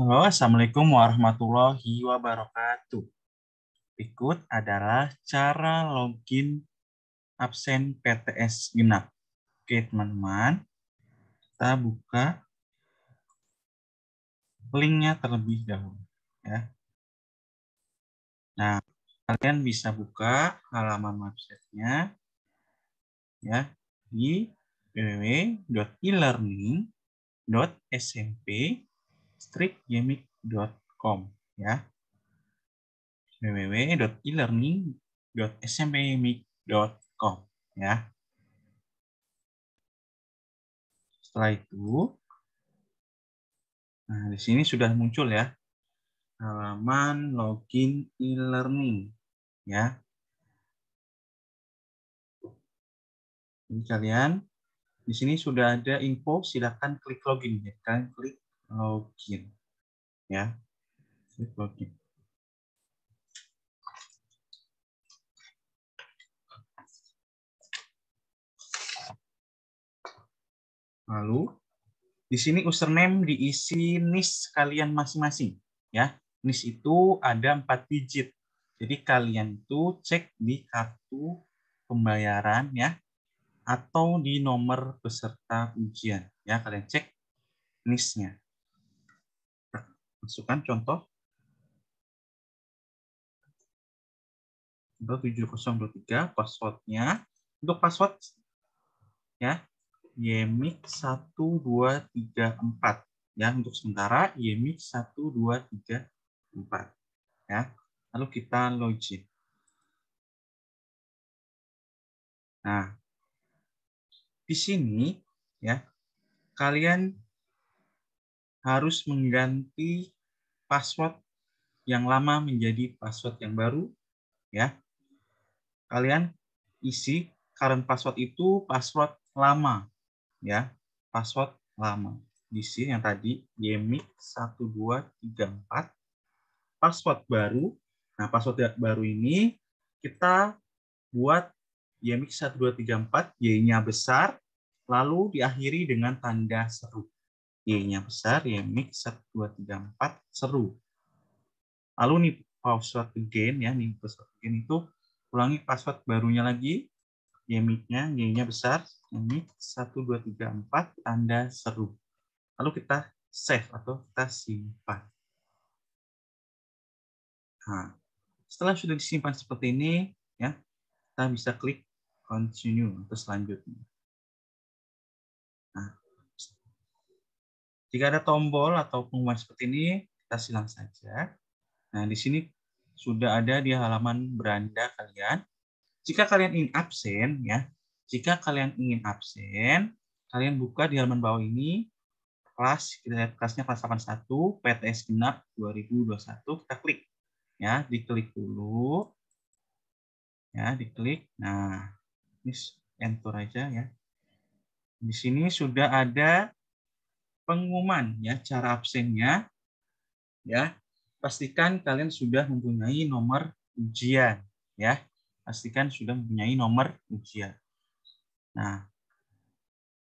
Halo, Assalamualaikum warahmatullahi wabarakatuh. Berikut adalah cara login absen PTS genap. Oke, teman-teman. Kita buka linknya terlebih dahulu. Ya. Nah, kalian bisa buka halaman websitenya ya, di www.elearning.smp.com strictgamic.com ya www.elearning.smpgaming.com ya setelah itu nah di sini sudah muncul ya halaman login e-learning ya ini kalian di sini sudah ada info silakan klik login ya kalian klik login ya slip login lalu di sini username diisi NIS kalian masing-masing ya NIS itu ada empat digit jadi kalian tuh cek di kartu pembayaran ya atau di nomor peserta ujian ya kalian cek nisnya masukkan contoh tiga passwordnya untuk password ya yemix 1234 ya untuk sementara yemix 1234 ya lalu kita login nah di sini ya kalian harus mengganti password yang lama menjadi password yang baru ya. Kalian isi current password itu password lama ya, password lama. Di sini yang tadi yemik 1234 password baru. Nah, password baru ini kita buat yemik 1234 y-nya besar lalu diakhiri dengan tanda seru. Y-nya besar, Y mix 1, 2, 3, 4, seru. Lalu nih password again ya, nih password again itu ulangi password barunya lagi, Y mix-nya, Y-nya besar, Y mix 1, 2, 3, 4, tanda seru. Lalu kita save atau kita simpan. Nah, setelah sudah disimpan seperti ini, ya kita bisa klik continue untuk selanjutnya. Jika ada tombol atau pengumuman seperti ini, kita silang saja. Nah, di sini sudah ada di halaman beranda kalian. Jika kalian ingin absen, ya, jika kalian ingin absen, kalian buka di halaman bawah ini, kelas, kita lihat kelasnya kelas 81, PTS genap 2021, kita klik. Ya, diklik dulu. Ya, diklik. Nah, ini enter aja ya. Di sini sudah ada pengumuman ya cara absennya ya pastikan kalian sudah mempunyai nomor ujian ya pastikan sudah mempunyai nomor ujian nah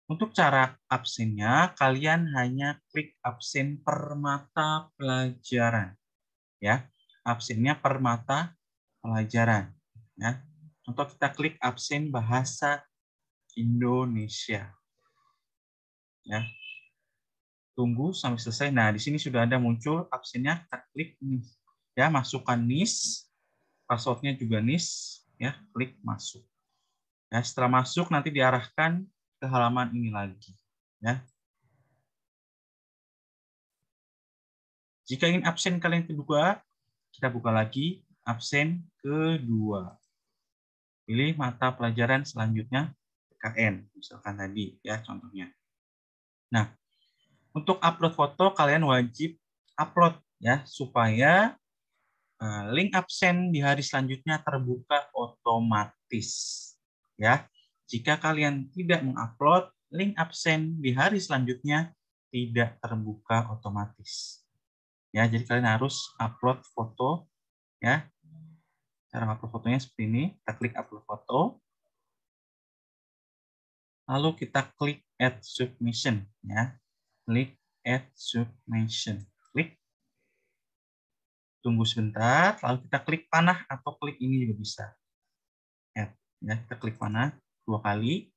untuk cara absennya kalian hanya klik absen per mata pelajaran ya absennya per mata pelajaran ya contoh kita klik absen bahasa Indonesia ya tunggu sampai selesai. Nah, di sini sudah ada muncul absennya, klik nih. Ya, masukkan NIS, passwordnya juga NIS, ya, klik masuk. Ya, setelah masuk nanti diarahkan ke halaman ini lagi, ya. Jika ingin absen kalian kedua, kita buka lagi absen kedua. Pilih mata pelajaran selanjutnya PKN, misalkan tadi ya contohnya. Nah, untuk upload foto kalian wajib upload ya supaya eh, link absen di hari selanjutnya terbuka otomatis ya. Jika kalian tidak mengupload, link absen di hari selanjutnya tidak terbuka otomatis. Ya, jadi kalian harus upload foto ya. Cara upload fotonya seperti ini, kita klik upload foto. Lalu kita klik add submission ya. Klik add submission. Klik. Tunggu sebentar, lalu kita klik panah atau klik ini juga bisa. Add. Ya, kita klik panah dua kali.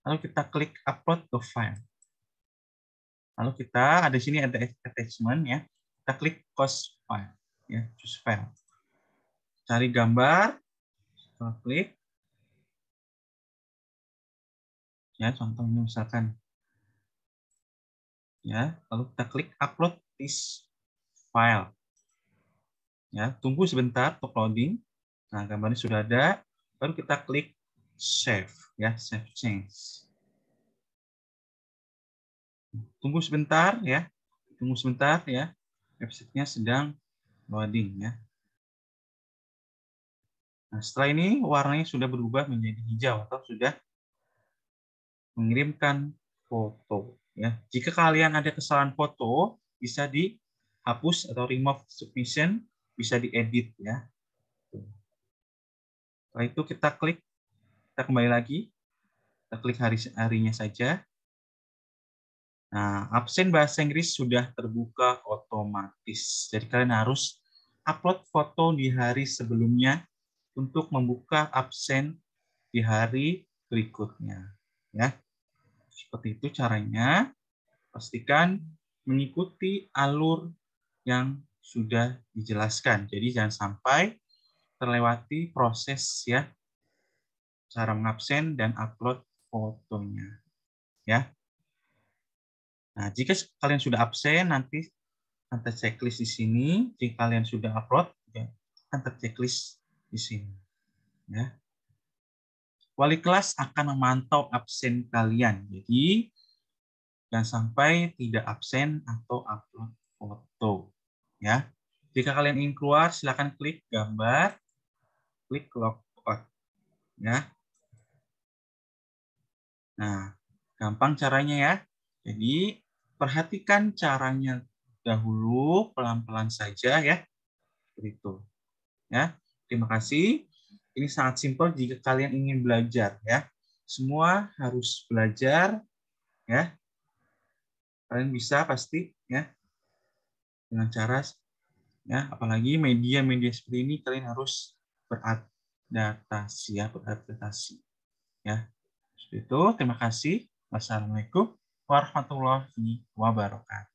Lalu kita klik upload the file. Lalu kita ada sini ada attachment ya. Kita klik cost file ya, choose file. Cari gambar, kita klik. Ya, contohnya misalkan ya lalu kita klik upload this file ya tunggu sebentar untuk loading nah gambarnya sudah ada baru kita klik save ya save change tunggu sebentar ya tunggu sebentar ya websitenya sedang loading ya nah setelah ini warnanya sudah berubah menjadi hijau atau sudah mengirimkan foto Ya, jika kalian ada kesalahan foto, bisa dihapus atau remove submission, bisa diedit ya. Setelah itu kita klik, kita kembali lagi, kita klik hari harinya saja. Nah, absen bahasa Inggris sudah terbuka otomatis. Jadi kalian harus upload foto di hari sebelumnya untuk membuka absen di hari berikutnya. Ya. Seperti itu caranya. Pastikan mengikuti alur yang sudah dijelaskan. Jadi jangan sampai terlewati proses ya cara mengabsen dan upload fotonya. Ya. Nah, jika kalian sudah absen nanti antar checklist di sini. Jika kalian sudah upload, ya, antar checklist di sini. Ya wali kelas akan memantau absen kalian. Jadi, jangan sampai tidak absen atau upload foto. Ya. Jika kalian ingin keluar, silakan klik gambar, klik logout. Ya. Nah, gampang caranya ya. Jadi, perhatikan caranya dahulu, pelan-pelan saja ya. Seperti itu. Ya. Terima kasih. Ini sangat simpel jika kalian ingin belajar ya. Semua harus belajar ya. Kalian bisa pasti ya dengan cara ya apalagi media-media seperti ini kalian harus beradaptasi ya beradaptasi ya. Seperti itu terima kasih. Wassalamualaikum warahmatullahi wabarakatuh.